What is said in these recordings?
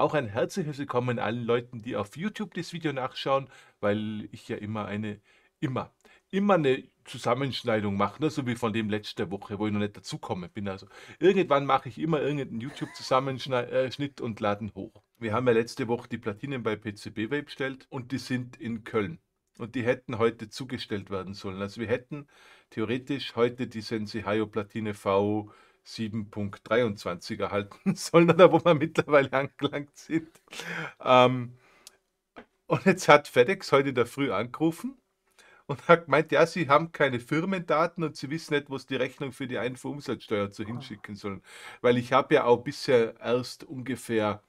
Auch ein herzliches Willkommen allen Leuten, die auf YouTube das Video nachschauen, weil ich ja immer eine, immer, immer eine Zusammenschneidung mache, ne? so wie von dem letzte Woche, wo ich noch nicht dazukomme bin. Also irgendwann mache ich immer irgendeinen YouTube-Zusammenschnitt äh, und laden hoch. Wir haben ja letzte Woche die Platinen bei PCB-Wave bestellt und die sind in Köln. Und die hätten heute zugestellt werden sollen. Also wir hätten theoretisch heute die Sensei Hayo Platine V 7.23 erhalten sollen oder wo wir mittlerweile angelangt sind. Ähm, und jetzt hat FedEx heute in der Früh angerufen und hat gemeint, ja, sie haben keine Firmendaten und sie wissen nicht, wo sie die Rechnung für die Einfuhrumsatzsteuer zu hinschicken sollen. Weil ich habe ja auch bisher erst ungefähr,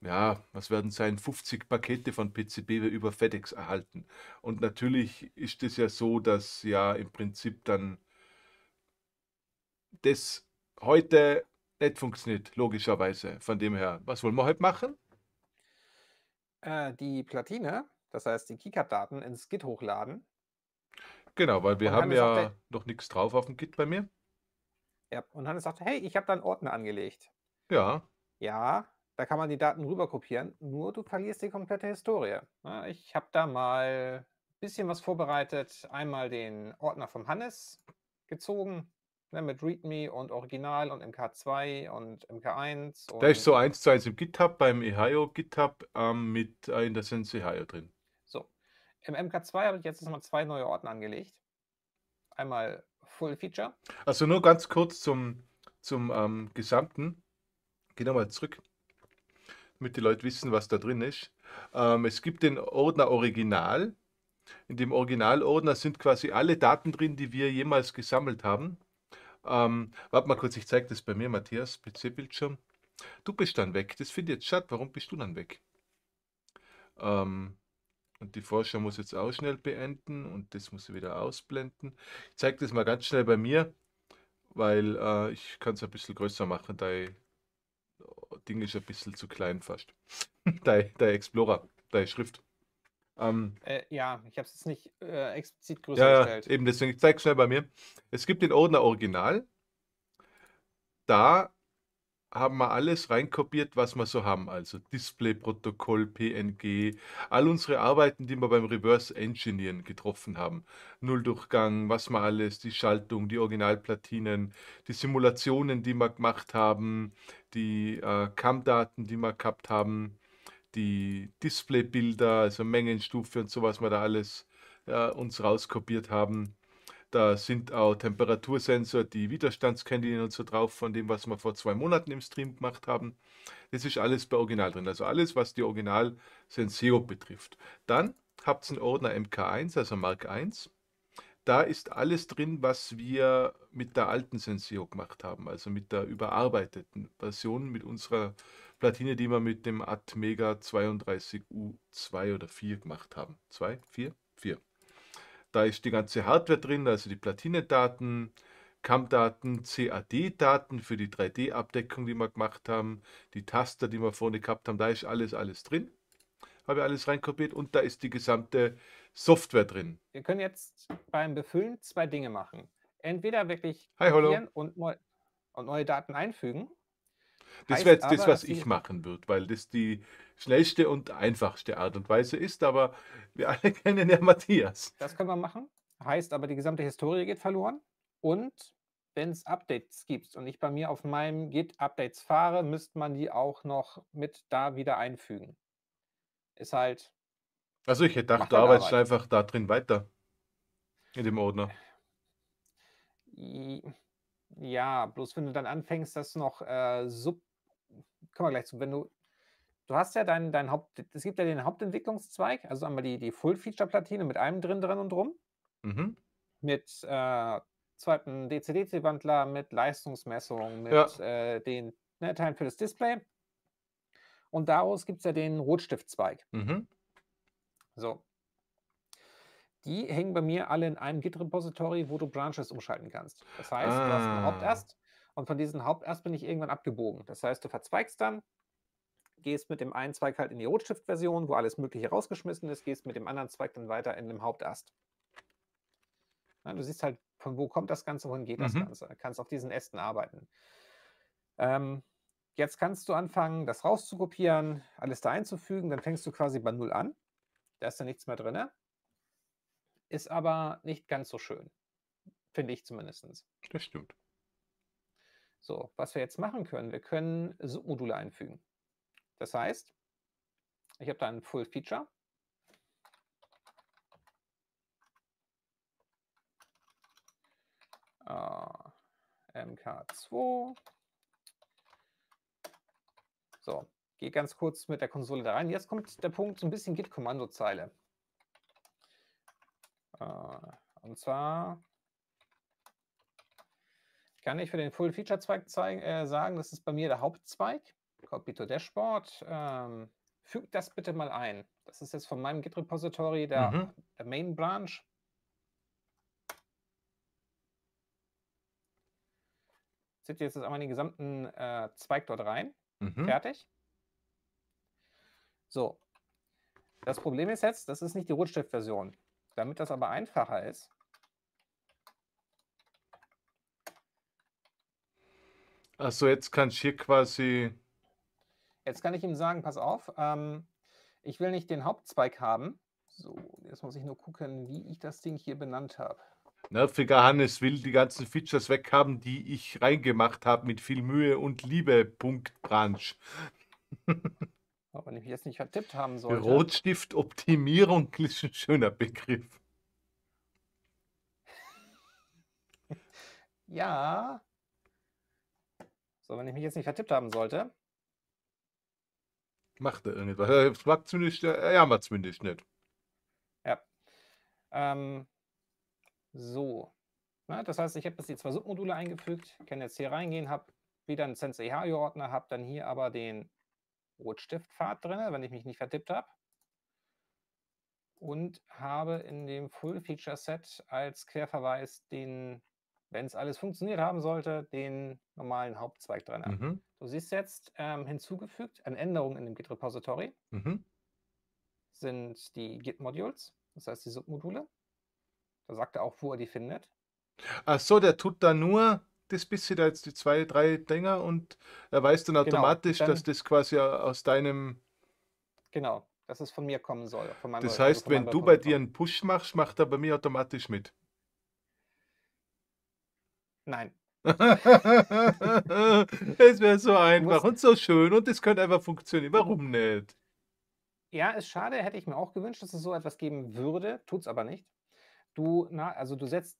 ja, was werden sein, 50 Pakete von PCB über FedEx erhalten. Und natürlich ist es ja so, dass ja im Prinzip dann das heute nicht funktioniert, logischerweise. Von dem her, was wollen wir heute machen? Äh, die Platine, das heißt die Keycard-Daten ins Git hochladen. Genau, weil wir und haben Hannes ja sagte, noch nichts drauf auf dem Git bei mir. Ja, und Hannes sagte, hey, ich habe da einen Ordner angelegt. Ja. Ja, da kann man die Daten rüber kopieren, nur du verlierst die komplette Historie. Ich habe da mal ein bisschen was vorbereitet, einmal den Ordner vom Hannes gezogen, ne, mit README und Original und MK2 und MK1. Und da ist so eins zu eins im GitHub, beim EHIO GitHub ähm, mit äh, in der Sense EHIO drin. So, im MK2 habe ich jetzt nochmal zwei neue Ordner angelegt. Einmal Full Feature. Also nur ganz kurz zum, zum ähm, Gesamten. Geh nochmal zurück, damit die Leute wissen, was da drin ist. Ähm, es gibt den Ordner Original. In dem Originalordner sind quasi alle Daten drin, die wir jemals gesammelt haben. Ähm, warte mal kurz, ich zeige das bei mir, Matthias, PC-Bildschirm. Du bist dann weg. Das finde ich jetzt schade. Warum bist du dann weg? Ähm, und die Forscher muss jetzt auch schnell beenden und das muss ich wieder ausblenden. Ich zeige das mal ganz schnell bei mir, weil äh, ich kann es ein bisschen größer machen. Dein Ding ist ein bisschen zu klein fast. dein, dein Explorer, deine Schrift. Ähm, äh, ja, ich habe es jetzt nicht äh, explizit größer ja, gestellt. Eben deswegen, ich zeige schnell bei mir. Es gibt den Ordner Original. Da haben wir alles reinkopiert, was wir so haben. Also Display, Protokoll, PNG, all unsere Arbeiten, die wir beim Reverse Engineering getroffen haben. Nulldurchgang, was wir alles, die Schaltung, die Originalplatinen, die Simulationen, die wir gemacht haben, die äh, CAM-Daten, die wir gehabt haben die Displaybilder, also Mengenstufe und so, was wir da alles ja, uns rauskopiert haben. Da sind auch Temperatursensor, die Widerstandskennlinien und so drauf, von dem, was wir vor zwei Monaten im Stream gemacht haben. Das ist alles bei Original drin, also alles, was die Original Senseo betrifft. Dann habt ihr einen Ordner MK1, also Mark 1. Da ist alles drin, was wir mit der alten Senseo gemacht haben, also mit der überarbeiteten Version, mit unserer äh, Platine, die wir mit dem Atmega 32U2 oder 4 gemacht haben. 2, 4, 4. Da ist die ganze Hardware drin, also die Platinedaten, CAM-Daten, CAD-Daten für die 3D-Abdeckung, die wir gemacht haben, die Taster, die wir vorne gehabt haben, da ist alles, alles drin. Habe ich alles reinkopiert und da ist die gesamte Software drin. Wir können jetzt beim Befüllen zwei Dinge machen. Entweder wirklich Hi, kopieren und, neu und neue Daten einfügen das wäre jetzt das, was ich machen würde, weil das die schnellste und einfachste Art und Weise ist. Aber wir alle kennen ja Matthias. Das können wir machen. Heißt aber, die gesamte Historie geht verloren. Und wenn es Updates gibt und ich bei mir auf meinem Git Updates fahre, müsste man die auch noch mit da wieder einfügen. Ist halt. Also ich hätte gedacht, du halt arbeitest Arbeit. einfach da drin weiter. In dem Ordner. Ja. Äh, ja, bloß wenn du dann anfängst, das noch äh, sub. Kommen wir gleich zu. Wenn du. Du hast ja deinen dein Haupt. Es gibt ja den Hauptentwicklungszweig, also einmal die, die Full-Feature-Platine mit allem drin, drin und drum. Mhm. Mit äh, zweiten DCDC-Wandler, mit Leistungsmessung, mit ja. äh, den ne, Teilen für das Display. Und daraus gibt es ja den Rotstiftzweig. Mhm. So die hängen bei mir alle in einem Git-Repository, wo du Branches umschalten kannst. Das heißt, ah. du hast einen ah. Hauptast und von diesem Hauptast bin ich irgendwann abgebogen. Das heißt, du verzweigst dann, gehst mit dem einen Zweig halt in die Rotstift-Version, wo alles Mögliche rausgeschmissen ist, gehst mit dem anderen Zweig dann weiter in dem Hauptast. Na, du siehst halt, von wo kommt das Ganze, wohin geht mhm. das Ganze. Du kannst auf diesen Ästen arbeiten. Ähm, jetzt kannst du anfangen, das rauszukopieren, alles da einzufügen, dann fängst du quasi bei Null an. Da ist dann nichts mehr drin ist aber nicht ganz so schön. Finde ich zumindest. Das stimmt. So, was wir jetzt machen können, wir können Submodule einfügen. Das heißt, ich habe da ein Full Feature. Uh, ah, MK2. So, gehe ganz kurz mit der Konsole da rein. Jetzt kommt der Punkt, so ein bisschen Git-Kommandozeile. Äh, und zwar kann ich für den Full-Feature-Zweig äh, sagen, das ist bei mir der Hauptzweig, Copy to Dashboard. Ähm, fügt das bitte mal ein. Das ist jetzt von meinem Git-Repository der, mhm. der Main-Branch. Seht ihr jetzt einmal den gesamten äh, Zweig dort rein. Mhm. Fertig. So. Das Problem ist jetzt, das ist nicht die Rotstift-Version. Damit das aber einfacher ist, Achso, jetzt kannst du hier quasi. Jetzt kann ich ihm sagen, pass auf, ähm, ich will nicht den Hauptzweig haben. So, jetzt muss ich nur gucken, wie ich das Ding hier benannt habe. Nerviger Hannes will die ganzen Features weghaben, die ich reingemacht habe mit viel Mühe und Liebe. Punkt Branch. Aber wenn ich mich jetzt nicht vertippt haben sollte. Rotstiftoptimierung ist ein schöner Begriff. ja. So, wenn ich mich jetzt nicht vertippt haben sollte. Macht er irgendwas. Äh, äh, er macht zumindest, er macht zumindest nicht. Ja. Ähm, so. Na, das heißt, ich habe jetzt die zwei Submodule eingefügt, kann jetzt hier reingehen, habe wieder einen Sense-EH-Ordner, habe dann hier aber den Rotstiftfarb drin, wenn ich mich nicht vertippt habe. Und habe in dem Full Feature Set als Querverweis den, wenn es alles funktioniert haben sollte, den normalen Hauptzweig drin. Mhm. Du siehst jetzt ähm, hinzugefügt an Änderungen in dem Git Repository mhm. sind die Git Modules, das heißt die Submodule. Da sagt er auch, wo er die findet. Ach so, der tut da nur das bisschen, da jetzt die zwei, drei Dinger und er weiß dann genau, automatisch, genau, dann, dass das quasi aus deinem. Genau, dass es von mir kommen soll. Meinem, das heißt, wenn du bei dir einen Push machst, macht er bei mir automatisch mit. Nein. es wäre so einfach und so schön und es könnte einfach funktionieren. Warum nicht? Ja, ist schade, hätte ich mir auch gewünscht, dass es so etwas geben würde, tut es aber nicht. Du, na, also du setzt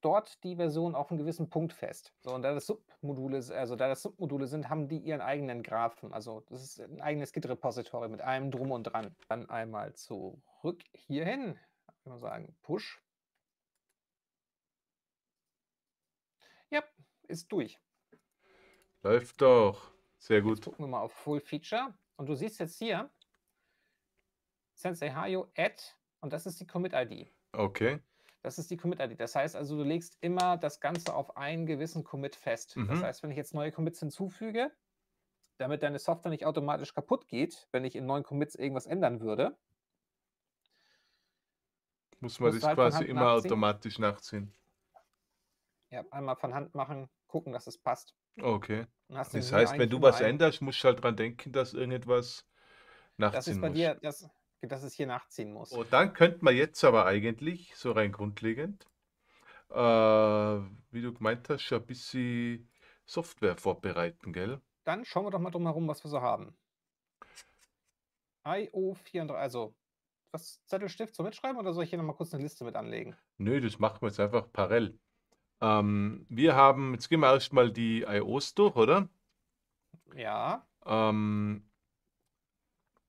dort die Version auf einen gewissen Punkt fest. So, und da das Submodule, also da das Submodule sind, haben die ihren eigenen Graphen. Also das ist ein eigenes Git-Repository mit allem drum und dran. Dann einmal zurück hierhin. Einmal sagen, push. Ja, ist durch. Läuft doch. Sehr gut. Jetzt gucken wir mal auf Full Feature. Und du siehst jetzt hier Sensei Hayo add und das ist die Commit-ID. Okay. Das ist die Commit-ID. Das heißt also, du legst immer das Ganze auf einen gewissen Commit fest. Mhm. Das heißt, wenn ich jetzt neue Commits hinzufüge, damit deine Software nicht automatisch kaputt geht, wenn ich in neuen Commits irgendwas ändern würde, muss man das halt quasi immer nachziehen. automatisch nachziehen. Ja, einmal von Hand machen, gucken, dass es passt. Okay. Das heißt, wenn du was änderst, musst du halt dran denken, dass irgendetwas nachziehen das ist bei muss. Dir, das, dass es hier nachziehen muss. Und oh, dann könnte man jetzt aber eigentlich, so rein grundlegend, äh, wie du gemeint hast, schon ein bisschen Software vorbereiten, gell? Dann schauen wir doch mal drum herum, was wir so haben. IO34, also was Zettelstift zum mitschreiben oder soll ich hier nochmal kurz eine Liste mit anlegen? Nö, das machen wir jetzt einfach parallel. Ähm, wir haben, jetzt gehen wir erstmal die IOs durch, oder? Ja. Ähm,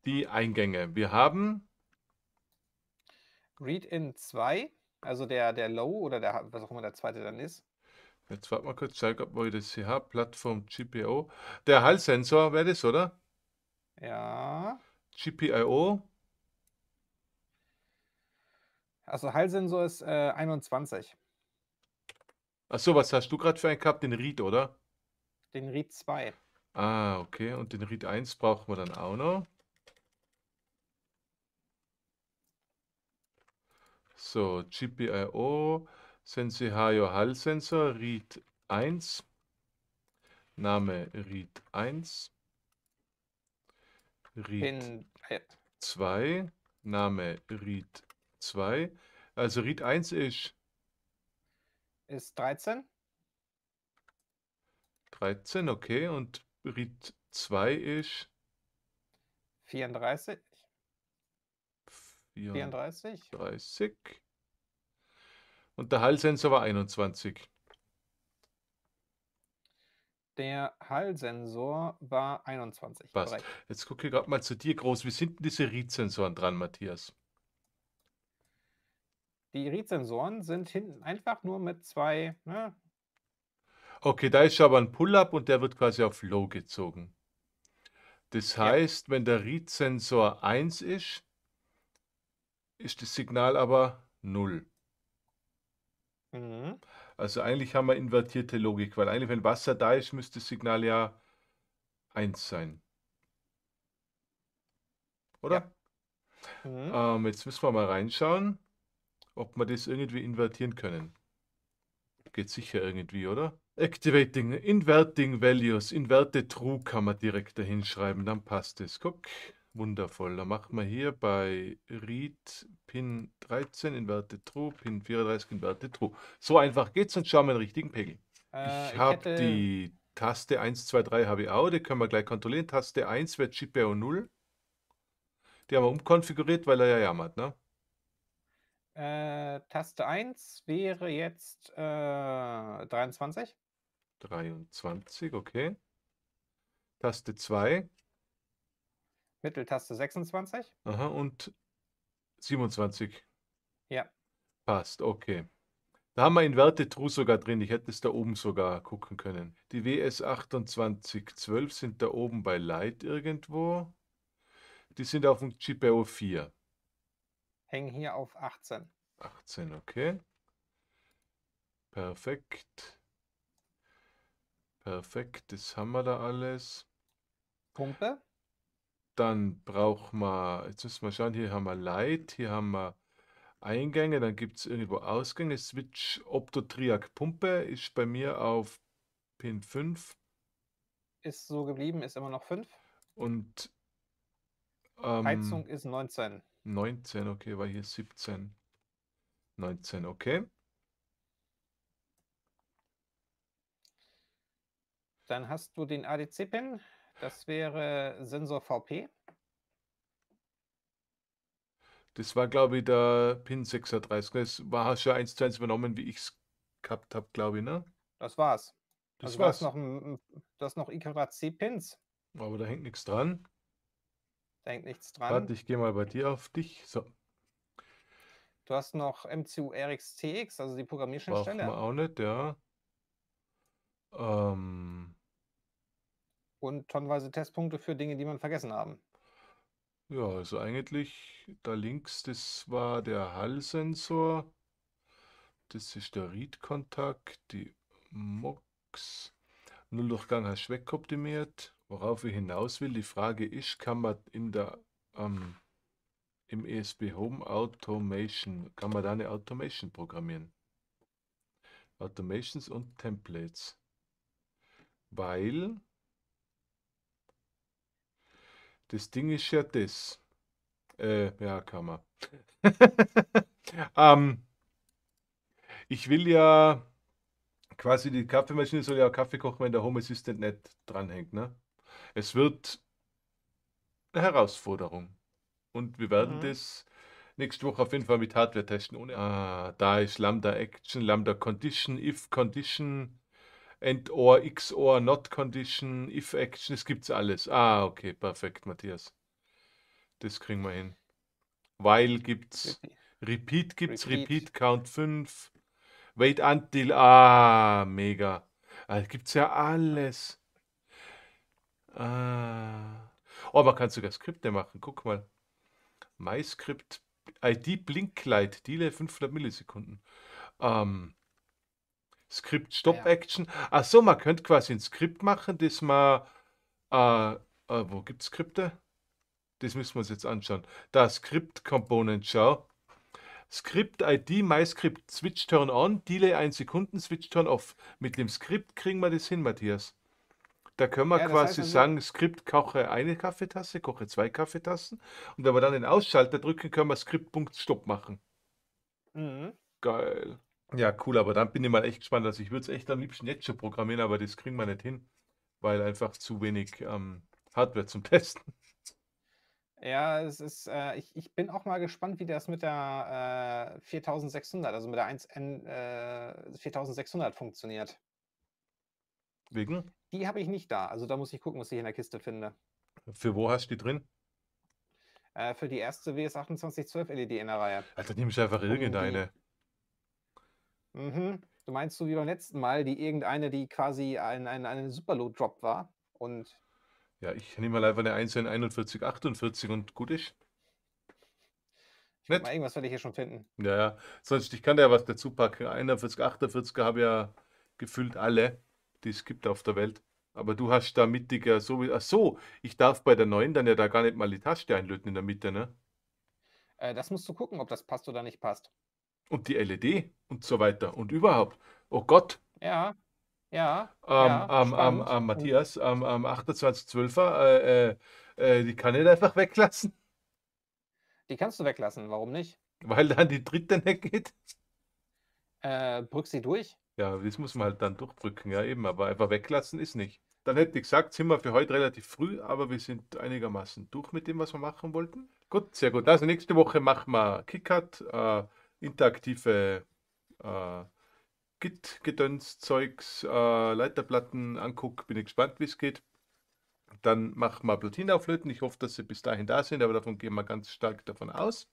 die Eingänge. Wir haben Read-In 2, also der, der Low oder der, was auch immer der zweite dann ist. Jetzt warte mal kurz, zeig, ob ich das hier habe. Plattform GPO. Der Hallsensor wäre das, oder? Ja. GPIO. Also Hallsensor ist äh, 21. Achso, was hast du gerade für einen gehabt? Den Read, oder? Den Read 2. Ah, okay. Und den Read 1 brauchen wir dann auch noch. So, GPIO, Sensei Hayo Hall Sensor, Read 1. Name Read 1. Read 2. Name Read 2. Also Read 1 ist. Ist 13. 13, okay. Und Read 2 ist. 34. 34. 30. Und der Hallsensor war 21. Der Hallsensor war 21. Passt. Bereich. Jetzt gucke ich gerade mal zu dir groß. Wie sind denn diese Riedsensoren dran, Matthias? Die Riedsensoren sind hinten einfach nur mit zwei. Ne? Okay, da ist aber ein Pull-up und der wird quasi auf Low gezogen. Das heißt, ja. wenn der Read-Sensor 1 ist, ist das Signal aber 0. Mhm. Also eigentlich haben wir invertierte Logik, weil eigentlich, wenn Wasser da ist, müsste das Signal ja 1 sein. Oder? Ja. Mhm. Ähm, jetzt müssen wir mal reinschauen, ob wir das irgendwie invertieren können. Geht sicher irgendwie, oder? Activating, Inverting Values, inverted True kann man direkt dahin schreiben, dann passt es. Guck, Wundervoll. Dann machen wir hier bei Read Pin 13 in Werte True, Pin 34 in Werte True. So einfach geht's und schauen wir den richtigen Pegel. Äh, ich habe die Taste 1, 2, 3 habe ich auch, die können wir gleich kontrollieren. Taste 1 wird Chipbeo 0. Die haben wir umkonfiguriert, weil er ja jammert, ne? Äh, Taste 1 wäre jetzt äh, 23. 23, okay. Taste 2. Mitteltaste 26. Aha, und 27. Ja. Passt, okay. Da haben wir Inverted True sogar drin. Ich hätte es da oben sogar gucken können. Die WS2812 sind da oben bei Light irgendwo. Die sind auf dem GPO 4. Hängen hier auf 18. 18, okay. Perfekt. Perfekt, das haben wir da alles. Pumpe? Dann braucht man, jetzt müssen wir schauen, hier haben wir Light, hier haben wir Eingänge, dann gibt es irgendwo Ausgänge. Switch Optotriac Pumpe ist bei mir auf Pin 5. Ist so geblieben, ist immer noch 5. Und ähm, Heizung ist 19. 19, okay, war hier 17. 19, okay. Dann hast du den ADC-Pin. Das wäre Sensor VP. Das war, glaube ich, der PIN 36. Das war schon 1 zu 1 übernommen, wie ich es gehabt habe, glaube ich, ne? Das war's. Das also war's. Das noch, ein, noch Ikara pins Aber da hängt nichts dran. Da hängt nichts dran. Warte, ich gehe mal bei dir auf dich. So. Du hast noch MCU RX TX, also die Programmierschnittstelle. Braucht man auch nicht, ja. Ähm, und tonnenweise Testpunkte für Dinge, die man vergessen haben. Ja, also eigentlich da links, das war der Hallsensor, das ist der Read-Kontakt, die MOX, Nulldurchgang hast du wegoptimiert. Worauf ich hinaus will, die Frage ist, kann man in der, ähm, im ESB Home Automation, kann man da eine Automation programmieren? Automations und Templates. Weil das Ding ist ja das. Äh, ja, kann man. ähm, ich will ja quasi die Kaffeemaschine soll ja Kaffee kochen, wenn der Home Assistant nicht dranhängt. Ne? Es wird eine Herausforderung. Und wir werden mhm. das nächste Woche auf jeden Fall mit Hardware testen. Ohne ah, da ist Lambda Action, Lambda Condition, If Condition and or x not condition, if action, es gibt's alles. Ah, okay, perfekt, Matthias. Das kriegen wir hin. While gibt's, repeat gibt's, repeat, repeat count 5, wait until, ah, mega. Ah, gibt's ja alles. Ah. Oh, man kann sogar Skripte machen, guck mal. MyScript ID Blinklight, Delay 500 Millisekunden. Ähm, Skript-Stop-Action. Ja, Ach so, man könnte quasi ein Skript machen, das man. Äh, äh, wo gibt es Skripte? Das müssen wir uns jetzt anschauen. Da Skript Component, schau. Skript ID, MyScript, Switch Turn On, Delay 1 Sekunden, Switch Turn Off. Mit dem Skript kriegen wir das hin, Matthias. Da können wir ja, quasi also, sagen, Skript koche eine Kaffeetasse, koche zwei Kaffeetassen. Und wenn wir dann den Ausschalter drücken, können wir Skript.stop machen. Mhm. Geil. Ja, cool, aber dann bin ich mal echt gespannt. Also ich würde es echt am liebsten jetzt schon programmieren, aber das kriegen wir nicht hin, weil einfach zu wenig ähm, Hardware zum Testen. Ja, es ist, äh, ich, ich bin auch mal gespannt, wie das mit der äh, 4600, also mit der 1N äh, 4600 funktioniert. Wegen? Die habe ich nicht da. Also da muss ich gucken, was ich in der Kiste finde. Für wo hast du die drin? Äh, für die erste WS2812 LED in der Reihe. Alter, nehme ich einfach oh, irgendeine. Mhm. Du meinst so wie beim letzten Mal, die irgendeine, die quasi ein, ein, ein Superlow-Drop war und. Ja, ich nehme mal einfach eine 1 in 41, 48 und gut ist. Nett. Mal irgendwas werde ich hier schon finden. Ja, ja. Sonst, ich kann da ja was dazu packen. 41, 48 habe ja gefühlt alle, die es gibt auf der Welt. Aber du hast da mittiger, so wie. Ach so, ich darf bei der neuen dann ja da gar nicht mal die Taste einlöten in der Mitte, ne? Äh, das musst du gucken, ob das passt oder nicht passt und die LED und so weiter und überhaupt. Oh Gott. Ja, ja. Ähm, ja, ähm, ähm, ähm, Matthias, ähm, ähm, 2812 äh, äh, äh, die kann ich einfach weglassen. Die kannst du weglassen, warum nicht? Weil dann die dritte nicht geht. Äh, brück sie durch. Ja, das muss man halt dann durchbrücken, ja eben, aber einfach weglassen ist nicht. Dann hätte ich gesagt, sind wir für heute relativ früh, aber wir sind einigermaßen durch mit dem, was wir machen wollten. Gut, sehr gut. Also nächste Woche machen wir Kickert. Äh, interaktive äh, Git-Gedöns-Zeugs, äh, Leiterplatten angucke. Bin ich gespannt, wie es geht. Dann machen wir Platinen auflöten. Ich hoffe, dass sie bis dahin da sind, aber davon gehen wir ganz stark davon aus.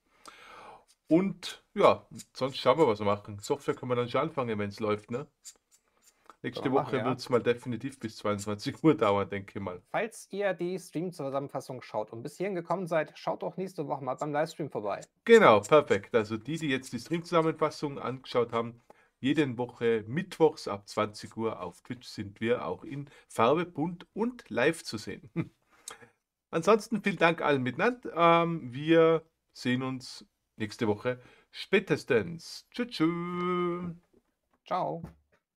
Und ja, sonst schauen wir, was wir machen. Software können wir dann schon anfangen, wenn es läuft, ne? Nächste Woche ja. wird es mal definitiv bis 22 Uhr dauern, denke ich mal. Falls ihr die Stream-Zusammenfassung schaut und bis hierhin gekommen seid, schaut auch nächste Woche mal beim Livestream vorbei. Genau, perfekt. Also die, die jetzt die Stream-Zusammenfassung angeschaut haben, jeden Woche mittwochs ab 20 Uhr auf Twitch sind wir auch in Farbe, Bunt und live zu sehen. Ansonsten vielen Dank allen miteinander. Ähm, wir sehen uns nächste Woche spätestens. Tschüss. Tschüss. Ciao.